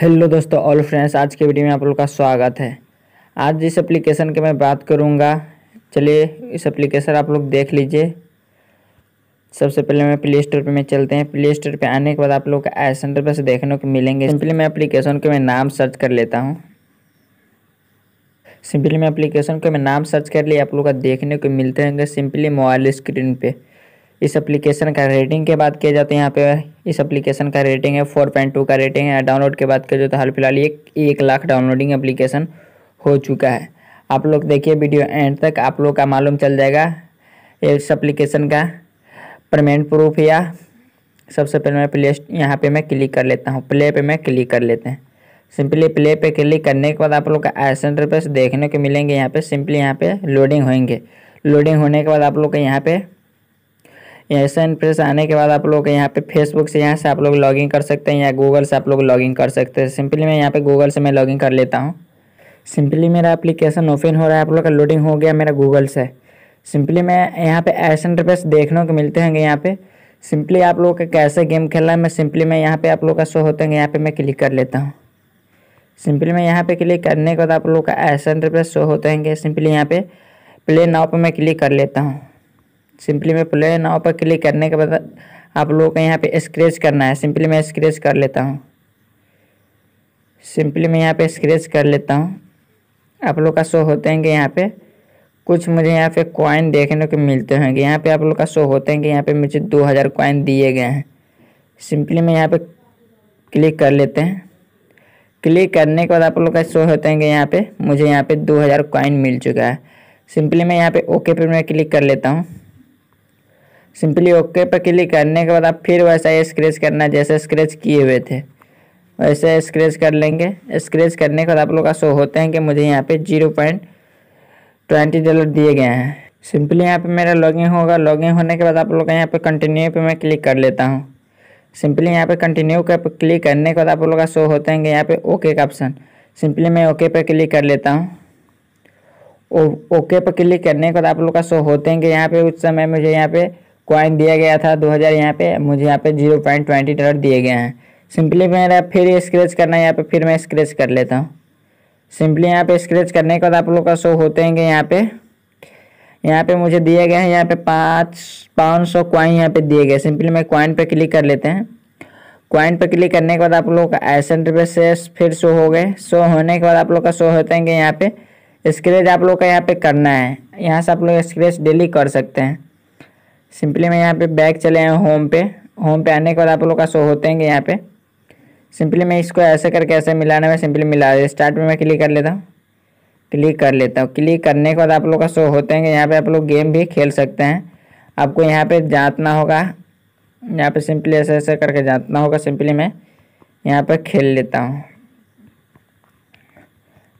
hello दोस्तों all friends आज के वीडियो में आप लोग का स्वागत है आज जिस एप्लीकेशन के मैं बात करूंगा चलिए इस एप्लीकेशन आप लोग देख लीजिए सबसे पहले मैं प्ले स्टोर पर मैं चलते हैं प्ले स्टोर पर आने के बाद आप लोग का सेंटर पर से देखने को मिलेंगे सिंपली मैं एप्लीकेशन के मैं नाम सर्च कर लेता हूँ सिंपली मैं एप्लीकेशन के मैं नाम सर्च कर लिया आप लोग का देखने को मिलते रहेंगे सिंपली मोबाइल स्क्रीन पर इस एप्लीकेशन का रेटिंग के बाद किया जाता है यहाँ पे इस एप्लीकेशन का रेटिंग है फोर पॉइंट टू का रेटिंग है डाउनलोड के बाद किया जाए तो हाल फिलहाल ये एक लाख डाउनलोडिंग एप्लीकेशन हो चुका है आप लोग देखिए वीडियो एंड तक आप लोग का मालूम चल जाएगा इस एप्लीकेशन का परमेंट प्रूफ या सबसे पहले मैं प्ले यहाँ पर मैं क्लिक कर लेता हूँ प्ले पर मैं क्लिक कर लेते हैं सिंपली प्ले पे क्लिक करने के बाद आप लोग का सेंटर पर देखने को मिलेंगे यहाँ पे सिंपली यहाँ पे लोडिंग होंगे लोडिंग होने के बाद आप लोग का यहाँ पे ऐसा इंप्रेस आने के बाद आप लोग यहाँ पे फेसबुक से यहाँ से आप लोग लॉगिन कर सकते हैं या गूगल से आप लोग लॉगिन कर सकते हैं सिंपली मैं यहाँ पे गूगल से मैं लॉगिन कर लेता हूँ सिंपली मेरा एप्लीकेशन ओपन हो रहा है आप लोग का लोडिंग हो गया मेरा गूगल से सिंपली मैं यहाँ पर ऐसे इंटरप्रेस देखने को मिलते हैं यहाँ पर सिंपली आप लोग का कैसे गेम खेलना है मैं सिंपली मैं यहाँ पर आप लोग का शो होते हैं यहाँ पर मैं क्लिक कर लेता हूँ सिंपली मैं यहाँ पे क्लिक करने के बाद आप लोग का ऐसा इंटरप्रेस शो होते हैं सिंपली यहाँ पे प्ले नाव पे मैं क्लिक कर लेता हूँ सिंपली मैं प्ले नाव पर क्लिक करने के बाद आप लोगों को यहाँ पे स्क्रेच करना है सिंपली मैं स्क्रेच कर लेता हूँ सिंपली मैं यहाँ पे स्क्रेच कर लेता हूँ आप लोग का शो होते हैं यहाँ पे कुछ मुझे यहाँ पे कॉइन देखने को मिलते होंगे यहाँ पे आप लोग का शो होते हैं कि यहाँ पे मुझे दो हज़ार कॉइन दिए गए हैं सिंपली मैं यहाँ पे क्लिक कर लेते हैं क्लिक करने के बाद आप लोग का शो होते हैं यहाँ पर मुझे यहाँ पर दो हज़ार कॉइन मिल चुका है सिंपली मैं यहाँ पर ओके पर मैं क्लिक कर लेता हूँ सिंपली ओके पर क्लिक करने के बाद आप फिर वैसा ही स्क्रेच करना है जैसे स्क्रेच किए हुए थे वैसे स्क्रेच कर लेंगे स्क्रेच करने के बाद आप लोग का शो होते हैं कि मुझे यहाँ पे जीरो पॉइंट ट्वेंटी डॉलर दिए गए हैं सिंपली यहाँ पे मेरा लॉगिन होगा लॉगिन होने के बाद आप लोग का यहाँ पर कंटिन्यू पर मैं क्लिक कर लेता हूँ सिंपली यहाँ पर कंटिन्यू का क्लिक करने के बाद आप लोग का शो होते हैं यहाँ पर ओके का ऑप्शन सिंपली मैं ओके पर क्लिक कर लेता हूँ ओके पर क्लिक करने के बाद आप लोग का शो होते हैं यहाँ पर उस समय मुझे यहाँ पर कॉइन दिया गया था 2000 यहाँ पे मुझे यहाँ पे 0.20 डॉलर दिए गए हैं सिंपली मेरा फिर स्क्रेच करना है यहाँ पे फिर मैं स्क्रेच कर लेता हूँ सिंपली यहाँ पे स्क्रेच करने के बाद आप लोग का शो होते हैं यहाँ पे यहाँ पे मुझे दिए गए हैं यहाँ पे पाँच पाँच सौ क्वाइन यहाँ पे दिए गए सिंपली मैं क्वाइन पर क्लिक कर लेते हैं क्वाइन पर क्लिक करने के बाद आप लोग का ऐसे पे से फिर शो हो गए शो होने के बाद आप लोग का शो होते हैं यहाँ पे स्क्रेच आप लोग का यहाँ पे करना है यहाँ से आप लोग स्क्रेच डेली कर सकते हैं सिंपली मैं यहाँ पे बैक चले आया होम पे होम पे आने के बाद आप लोग का शो होते हैं यहाँ पे सिंपली मैं इसको ऐसे करके ऐसे मिलाना में सिंपली मिला स्टार्ट में मैं क्लिक कर लेता हूँ क्लिक कर लेता हूँ क्लिक करने के बाद आप लोग का शो होते हैं यहाँ पर आप लोग गेम भी खेल सकते हैं आपको यहाँ पर जाँचना होगा यहाँ पर सिंपली ऐसे ऐसे करके जाँचना होगा सिंपली मैं यहाँ पर खेल लेता हूँ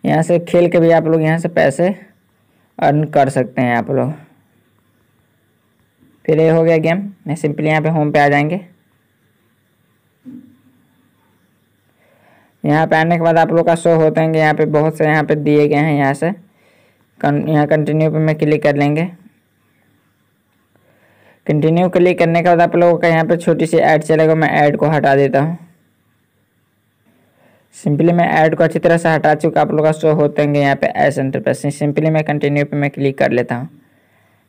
यहाँ से खेल के भी आप लोग यहाँ से पैसे अर्न कर सकते हैं आप लोग फिर ये हो गया गेम मैं सिंपली यहाँ पे होम पे आ जाएंगे यहाँ पे आने के बाद आप लोग का शो होते हैं यहाँ पे बहुत से यहाँ पे दिए गए हैं यहाँ से कन, यहाँ कंटिन्यू पे मैं क्लिक कर लेंगे कंटिन्यू क्लिक करने के बाद आप लोगों का यहाँ पे छोटी सी ऐड चलेगा मैं ऐड को हटा देता हूँ सिंपली मैं ऐड को अच्छी तरह से हटा चुका आप लोग का शो होते हैं यहाँ पे एस एंटरप्राइज सिंपली मैं कंटिन्यू पे मैं क्लिक कर लेता हूँ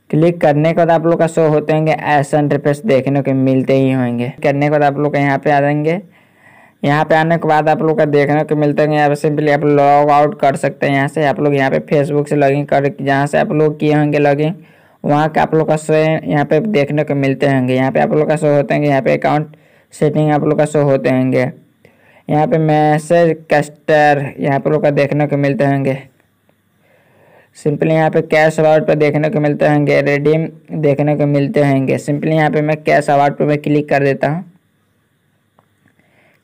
क्लिक करने के बाद आप लोग का शो होते होंगे ऐसा इंटरफेस देखने को मिलते ही होंगे करने के बाद आप लोग यहाँ पे आ जाएंगे यहाँ पे आने के बाद आप लोग का देखने को मिलते हैं यहाँ पे सिंपली आप लॉग आउट कर सकते हैं यहाँ से आप लोग यहाँ पे फेसबुक से लॉगिन कर जहाँ से आप लोग किए होंगे लॉगिन वहाँ का आप लोग का शो यहाँ पे देखने को मिलते होंगे यहाँ पे आप लोग का शो होते हैं यहाँ पे अकाउंट सेटिंग आप लोग का शो होते होंगे यहाँ पे मैसेज कस्टर यहाँ पर लोग का देखने को मिलते होंगे सिंपली यहाँ पे कैश अवार्ड पर देखने को मिलते होंगे रिडीम देखने को मिलते होंगे सिंपली यहाँ पे मैं कैश अवार्ड पर मैं क्लिक कर देता हूँ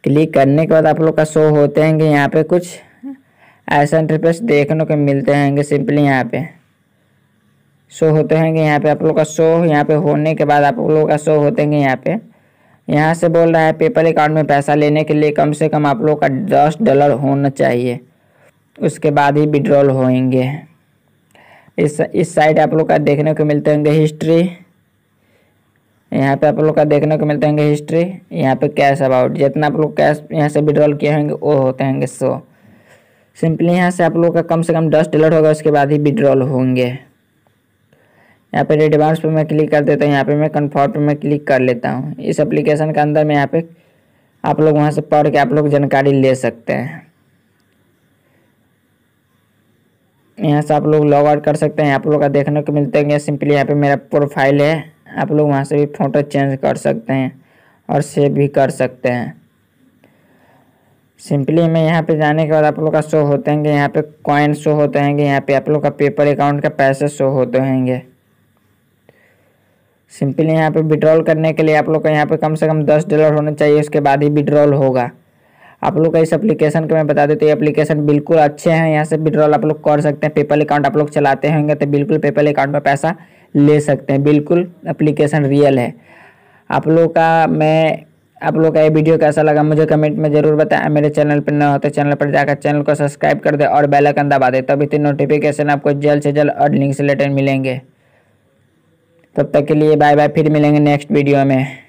क्लिक करने के बाद आप लोग का शो होते होंगे यहाँ पे कुछ ऐसा इंटरफेस देखने को मिलते होंगे सिंपली यहाँ पे शो होते होंगे यहाँ पे आप लोग का शो यहाँ पे होने के बाद आप लोग का शो होते होंगे यहाँ पे यहाँ से बोल रहा है पेपर अकाउंट में पैसा लेने के लिए कम से कम आप लोग का दस डॉलर होना चाहिए उसके बाद ही विड्रॉल होएंगे इस इस साइड आप लोग का देखने को मिलते होंगे हिस्ट्री यहाँ पे आप लोग का देखने को मिलते होंगे हिस्ट्री यहाँ पे कैश अबाउट जितना आप लोग कैश यहाँ से विड्रॉल किए होंगे वो होते होंगे सो सिंपली यहाँ से आप लोग का कम से कम दस डॉलर होगा उसके बाद ही विड्रॉल होंगे यहाँ पे एडवांस पे मैं क्लिक कर देता हूँ यहाँ पे मैं कन्फर्म पे मैं क्लिक कर लेता हूँ इस अप्लीकेशन के अंदर में यहाँ पे आप लोग वहाँ से पढ़ के आप लोग जानकारी ले सकते हैं यहाँ से आप लोग लॉग आउट कर सकते हैं आप लोग का देखने को मिलते हैं सिंपली यहाँ पे मेरा प्रोफाइल है आप लोग वहाँ से भी फ़ोटो चेंज कर सकते हैं और सेव भी कर सकते हैं सिंपली मैं यहाँ पे जाने के बाद आप लोग का शो होते हैं यहाँ पे कॉइन शो होते हैं यहाँ पे आप लोग का पेपर अकाउंट का पैसे शो होते होंगे सिंपली यहाँ पे विड्रॉल करने के लिए आप लोग का यहाँ पे कम से कम दस डॉलर होना चाहिए उसके बाद ही विड्रॉल होगा आप लोग का इस एप्लीकेशन के मैं बता देते एप्लीकेशन बिल्कुल अच्छे हैं यहाँ से विड्रॉल आप लोग कर सकते हैं पेपल अकाउंट आप लोग चलाते होंगे तो बिल्कुल पेपल अकाउंट में पैसा ले सकते हैं बिल्कुल अप्लीकेशन रियल है आप लोग का मैं आप लोग का ये वीडियो कैसा लगा मुझे कमेंट में जरूर बताएं मेरे चैनल पर न हो तो चैनल पर जाकर चैनल को सब्सक्राइब कर दे और बेल आइकन दबा दे तभी तो नोटिफिकेशन आपको जल्द से जल्द और लिंक से रिलेटेड मिलेंगे तब तक के लिए बाय बाय फिर मिलेंगे नेक्स्ट वीडियो में